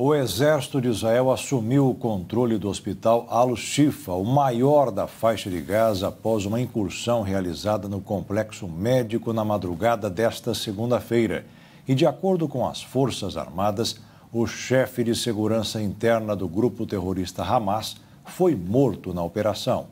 o exército de Israel assumiu o controle do hospital Al-Shifa, o maior da faixa de Gaza, após uma incursão realizada no complexo médico na madrugada desta segunda-feira. E, de acordo com as Forças Armadas, o chefe de segurança interna do grupo terrorista Hamas foi morto na operação.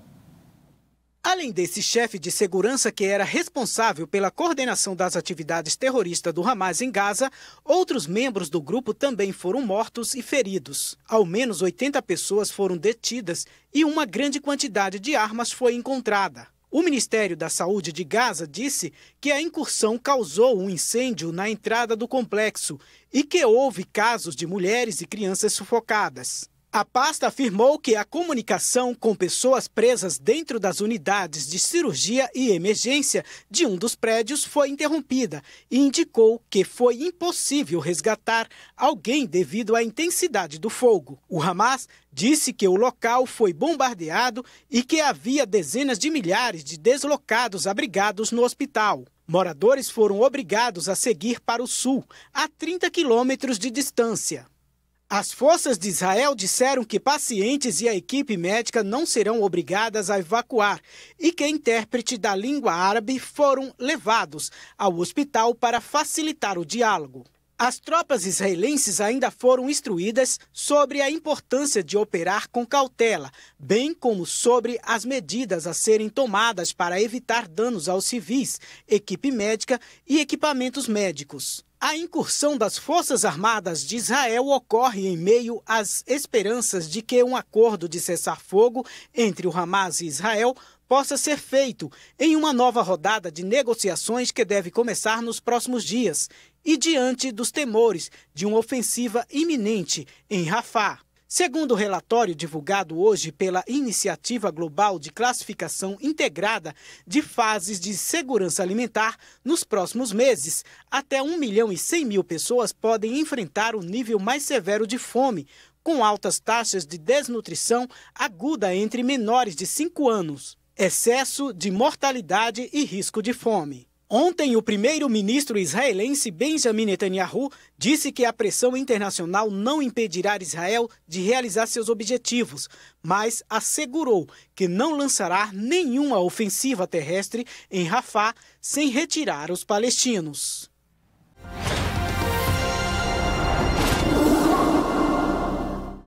Além desse chefe de segurança que era responsável pela coordenação das atividades terroristas do Hamas em Gaza, outros membros do grupo também foram mortos e feridos. Ao menos 80 pessoas foram detidas e uma grande quantidade de armas foi encontrada. O Ministério da Saúde de Gaza disse que a incursão causou um incêndio na entrada do complexo e que houve casos de mulheres e crianças sufocadas. A pasta afirmou que a comunicação com pessoas presas dentro das unidades de cirurgia e emergência de um dos prédios foi interrompida e indicou que foi impossível resgatar alguém devido à intensidade do fogo. O Hamas disse que o local foi bombardeado e que havia dezenas de milhares de deslocados abrigados no hospital. Moradores foram obrigados a seguir para o sul, a 30 quilômetros de distância. As forças de Israel disseram que pacientes e a equipe médica não serão obrigadas a evacuar e que intérprete da língua árabe foram levados ao hospital para facilitar o diálogo. As tropas israelenses ainda foram instruídas sobre a importância de operar com cautela, bem como sobre as medidas a serem tomadas para evitar danos aos civis, equipe médica e equipamentos médicos. A incursão das Forças Armadas de Israel ocorre em meio às esperanças de que um acordo de cessar-fogo entre o Hamas e Israel possa ser feito em uma nova rodada de negociações que deve começar nos próximos dias e diante dos temores de uma ofensiva iminente em Rafah. Segundo o relatório divulgado hoje pela Iniciativa Global de Classificação Integrada de Fases de Segurança Alimentar, nos próximos meses, até 1 milhão e 100 mil pessoas podem enfrentar o nível mais severo de fome, com altas taxas de desnutrição aguda entre menores de 5 anos, excesso de mortalidade e risco de fome. Ontem, o primeiro-ministro israelense Benjamin Netanyahu disse que a pressão internacional não impedirá Israel de realizar seus objetivos, mas assegurou que não lançará nenhuma ofensiva terrestre em Rafah sem retirar os palestinos.